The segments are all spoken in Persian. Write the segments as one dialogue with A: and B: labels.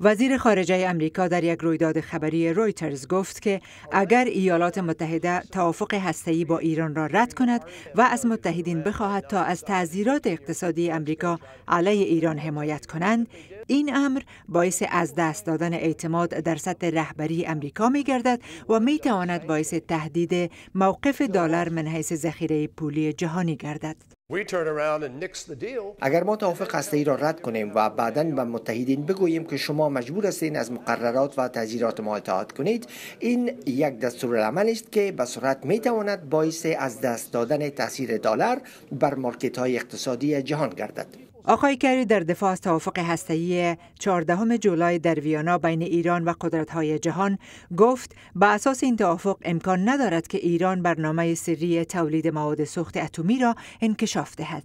A: وزیر خارجه امریکا در یک رویداد خبری رویترز گفت که اگر ایالات متحده توافق هسته‌ای با ایران را رد کند و از متحدین بخواهد تا از تعذیرات اقتصادی امریکا علیه ایران حمایت کنند این امر باعث از دست دادن اعتماد در سطح رهبری امریکا می گردد و می تواند باعث تهدید موقف دلار من حیث ذخیره پولی جهانی گردد
B: اگر ما توافق هسته ای را رد کنیم و بعدا به متحدین بگوییم که شما مجبور هستین از مقررات و تذیرات ما اطاعت کنید این یک عمل است که به سرعت می تواند باعث از دست دادن تاثیر دلار بر مارکت های اقتصادی جهان گردد
A: آقای کری در دفاع از توافق هسته‌ای 14 جولای در ویانا بین ایران و قدرت‌های جهان گفت به اساس این توافق امکان ندارد که ایران برنامه سری تولید مواد سوخت اتمی را انکشاف دهد.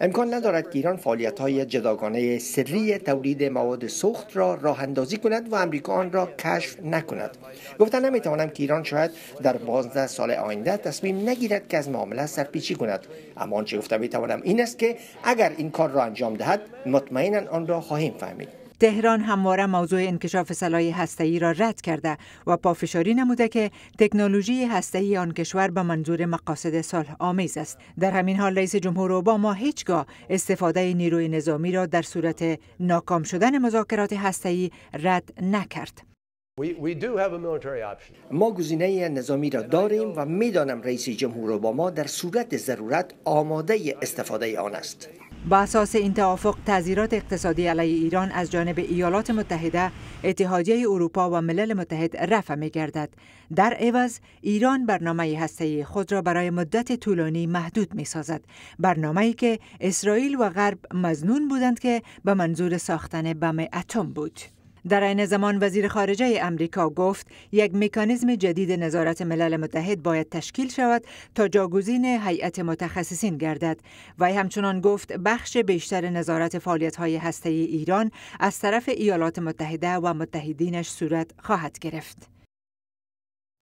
A: امکان ندارد
B: که ایران فعالیت های جداگانه سری تولید مواد سوخت را راه اندازی کند و امریکا آن را کشف نکند گفته نمیتوانم که ایران شاید در 15 سال آینده تصمیم نگیرد که از معامله سرپیچی کند اما آنچه گفته میتوانم این است که اگر این کار را انجام دهد مطمئنا آن را خواهیم فهمید
A: تهران همواره موضوع انکشاف سلاح هسته‌ای را رد کرده و پافشاری نموده که تکنولوژی هسته‌ای آن کشور به منظور مقاصد صلح آمیز است در همین حال رئیس جمهور ما هیچگاه استفاده نیروی نظامی را در صورت ناکام شدن مذاکرات هسته‌ای رد نکرد
B: ما گزینه نظامی را داریم و میدانم رئیس جمهور ما در صورت ضرورت آماده استفاده آن است
A: با اساس این توافق تذیرات اقتصادی علیه ایران از جانب ایالات متحده، اتحادیه اروپا و ملل متحد رفع می گردد. در عوض ایران برنامه هسته خود را برای مدت طولانی محدود می سازد. که اسرائیل و غرب مزنون بودند که به منظور ساختن بم اتم بود. در عین زمان وزیر خارجه امریکا گفت یک مکانیزم جدید نظارت ملل متحد باید تشکیل شود تا جاگزین هیئت متخصصین گردد و همچنان گفت بخش بیشتر نظارت فعالیت های هسته ایران از طرف ایالات متحده و متحدینش صورت خواهد گرفت.